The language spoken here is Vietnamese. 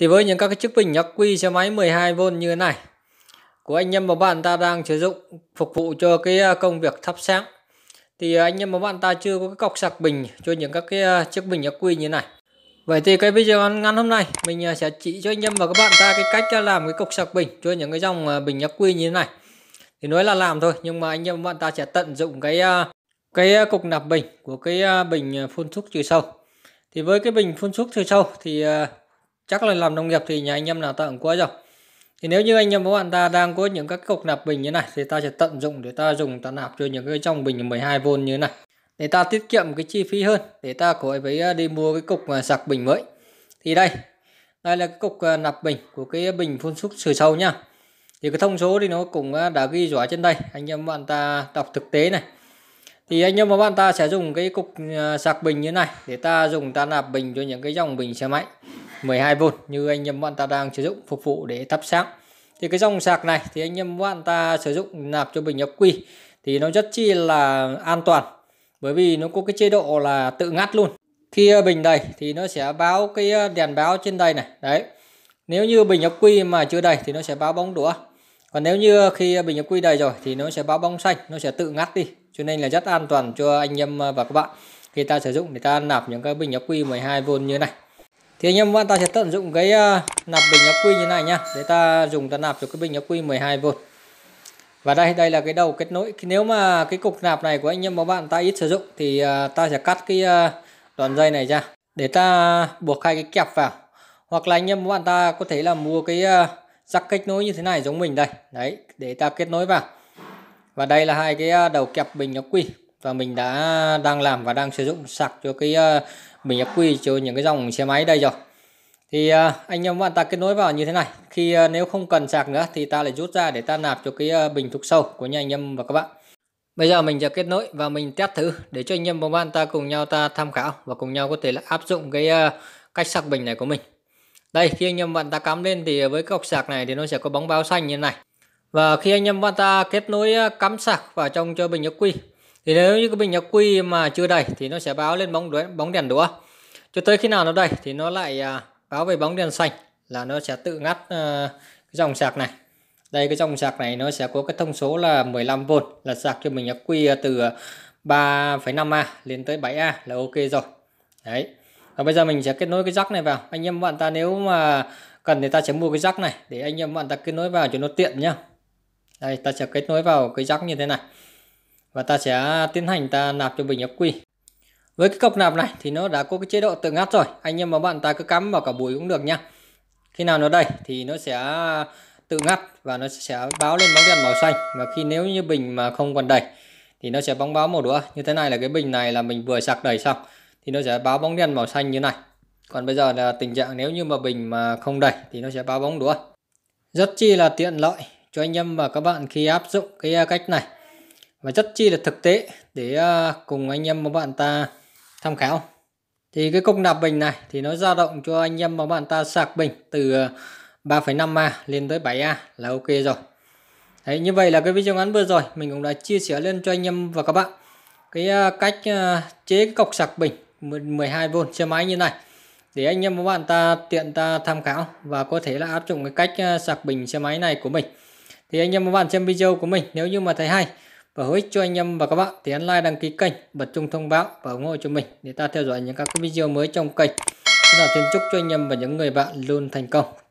Thì với những các cái chiếc bình ắc quy xe máy 12V như thế này của anh em và bạn ta đang sử dụng phục vụ cho cái à, công việc thắp sáng thì à, anh em và bạn ta chưa có cái cọc sạc bình cho những các cái à, chiếc bình ắc quy như thế này Vậy thì cái video ngắn hôm nay mình sẽ chỉ cho anh em và các bạn ta cái cách làm cái cọc sạc bình cho những cái dòng bình ắc quy như thế này thì nói là làm thôi nhưng mà anh em và bạn ta sẽ tận dụng cái cái cục nạp bình của cái bình phun thuốc trừ sâu thì với cái bình phun thuốc trừ sâu thì chắc là làm nông nghiệp thì nhà anh em nào ta cũng có rồi thì nếu như anh em các bạn ta đang có những các cục nạp bình như này thì ta sẽ tận dụng để ta dùng ta nạp cho những cái trong bình 12V như này để ta tiết kiệm cái chi phí hơn để ta khỏi phải à, đi mua cái cục à, sạc bình mới thì đây đây là cái cục à, nạp bình của cái bình phun xúc sửa sâu nha thì cái thông số thì nó cũng đã ghi rõ trên đây anh em bạn ta đọc thực tế này thì anh em và bạn ta sẽ dùng cái cục sạc bình như này để ta dùng ta nạp bình cho những cái dòng bình xe máy 12V như anh em bạn ta đang sử dụng phục vụ để thắp sáng thì cái dòng sạc này thì anh em bạn ta sử dụng nạp cho bình ắc quy thì nó rất chi là an toàn bởi vì nó có cái chế độ là tự ngắt luôn khi bình đầy thì nó sẽ báo cái ờ, đèn báo trên đây này đấy nếu như bình ắc quy mà chưa đầy thì nó sẽ báo bóng đũa còn nếu như khi bình ắc quy đầy rồi thì nó sẽ báo bóng xanh nó sẽ tự ngắt đi cho nên là rất an toàn cho anh em ờ, và các bạn khi ta sử dụng thì ta nạp những cái bình ắc quy 12V như này thì anh em bạn ta sẽ tận dụng cái ờ, nạp bình ắc quy như này nhá để ta dùng ta nạp cho cái bình ắc quy 12V và đây đây là cái đầu kết nối nếu mà cái cục nạp này của anh em và bạn ta ít sử dụng thì ờ, ta sẽ cắt cái ờ, đoạn dây này ra để ta buộc hai cái kẹp vào hoặc là anh em bạn ta có thể là mua cái rắc kết nối như thế này giống mình đây đấy để ta kết nối vào và đây là hai cái đầu kẹp bình ắc quy và mình đã đang làm và đang sử dụng sạc cho cái ờ, bình ắc quy cho những cái dòng xe máy đây rồi thì ờ, anh em bạn ta kết nối vào như thế này khi ờ, nếu không cần sạc nữa thì ta lại rút ra để ta nạp cho cái bình thục sâu của nhà anh em và các bạn bây giờ mình sẽ kết nối và mình test thử để cho anh em và bạn ta cùng nhau ta tham khảo và cùng nhau có thể là áp dụng cái cách sạc bình này của mình đây khi anh em bạn ta cắm lên thì với cái cọc sạc này thì nó sẽ có bóng báo xanh như thế này và khi anh em bạn ta kết nối cắm sạc vào trong cho bình ắc quy thì nếu như cái bình ắc quy mà chưa đầy thì nó sẽ báo lên bóng đuối, bóng đèn đũa cho tới khi nào nó đầy thì nó lại à, báo về bóng đèn xanh là nó sẽ tự ngắt ờ, cái dòng sạc này đây cái dòng sạc này nó sẽ có cái thông số là 15V là sạc cho mình ắc quy à, từ 3,5A à, lên tới 7A là ok rồi đấy và bây giờ mình sẽ kết nối cái jack này vào anh em bạn ta nếu mà cần thì ta sẽ mua cái jack này để anh em bạn ta kết nối vào cho nó tiện nhá đây ta sẽ kết nối vào cái jack như thế này và ta sẽ tiến hành ta nạp cho bình ắc quy với cái cọc nạp này thì nó đã có cái chế độ tự ngắt rồi anh em và bạn ta cứ cắm vào cả buổi cũng được nha khi nào nó đầy thì nó sẽ tự ngắt và nó sẽ báo lên bóng đèn màu xanh và khi nếu như bình mà không còn đầy thì nó sẽ bóng báo màu đỏ như thế này là cái bình này là mình vừa sạc đầy xong thì nó sẽ báo bóng đèn màu xanh như này còn bây giờ là tình trạng nếu như mà bình mà không đầy thì nó sẽ báo bóng đỏ rất chi là tiện lợi cho anh em và các bạn khi áp dụng cái cách này và rất chi là thực tế để à, cùng anh em và bạn ta tham khảo thì cái cục nạp bình này thì nó dao động cho anh em và bạn ta sạc bình từ 3,5A à, lên tới 7A là ok rồi Đấy, như vậy là cái video ngắn vừa rồi mình cũng đã chia sẻ lên cho anh em và các bạn cái à, cách chế cái cọc sạc bình 12V xe máy như này để anh em và bạn ta tiện ta tham khảo và có thể là áp dụng cái cách sạc bình xe máy này của mình thì anh em và bạn xem video của mình nếu như mà thấy hay và hữu ích cho anh em và các bạn thì ấn like đăng ký kênh bật chuông thông báo và ủng hộ cho mình để ta theo dõi những các video mới trong kênh xin chúc cho anh em và những người bạn luôn thành công